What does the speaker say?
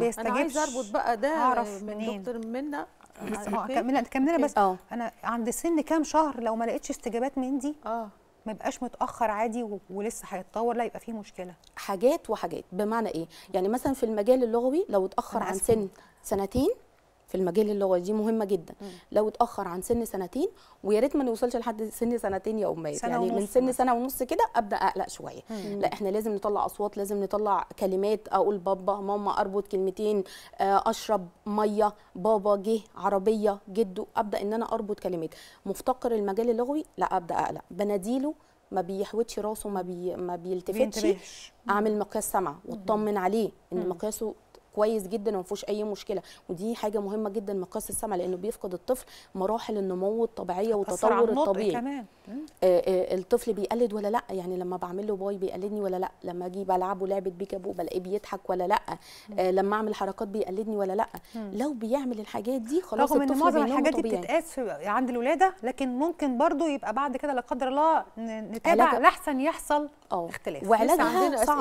بيستجبش انا عايز اربط بقى ده اعرف منين دكتور منا آه، آه، آه، كملنا كملنا بس أوه. انا عند سن كام شهر لو ما لقيتش استجابات من دي اه ما يبقاش متاخر عادي ولسه هيتطور لا يبقى فيه مشكله حاجات وحاجات بمعنى ايه يعني مثلا في المجال اللغوي لو اتاخر عن سن سنتين في المجال اللغوي دي مهمه جدا م. لو اتاخر عن سن سنتين ويا ريت ما نوصلش لحد سن سنتين يا امي سنة يعني من سن سنه ونص كده ابدا اقلق شويه م. لا احنا لازم نطلع اصوات لازم نطلع كلمات اقول بابا ماما اربط كلمتين آه، اشرب ميه بابا جه عربيه جدو ابدا ان انا اربط كلمات مفتقر المجال اللغوي لا ابدا اقلق بناديله ما بيحوتش راسه ما بي ما بيلتفتش اعمل مقياس سمع واطمن عليه ان مقياسه كويس جدا وما فيهوش اي مشكله ودي حاجه مهمه جدا مقاس السمع لانه بيفقد الطفل مراحل النمو الطبيعيه والتطور الطبيعي كمان. آآ آآ آه، آه، الطفل بيقلد ولا لا يعني لما بعمل له باي بيقلدني ولا لا لما اجي بلعبه لعبه بيكابو بلاقيه بيضحك ولا لا آه، لما اعمل حركات بيقلدني ولا لا لو بيعمل الحاجات دي خلاص رغم ان معظم الحاجات دي بتتقاس عند الولاده لكن ممكن برضو يبقى بعد كده لا قدر الله نتابع لاحسن يحصل اختلاف وعلاجها صعب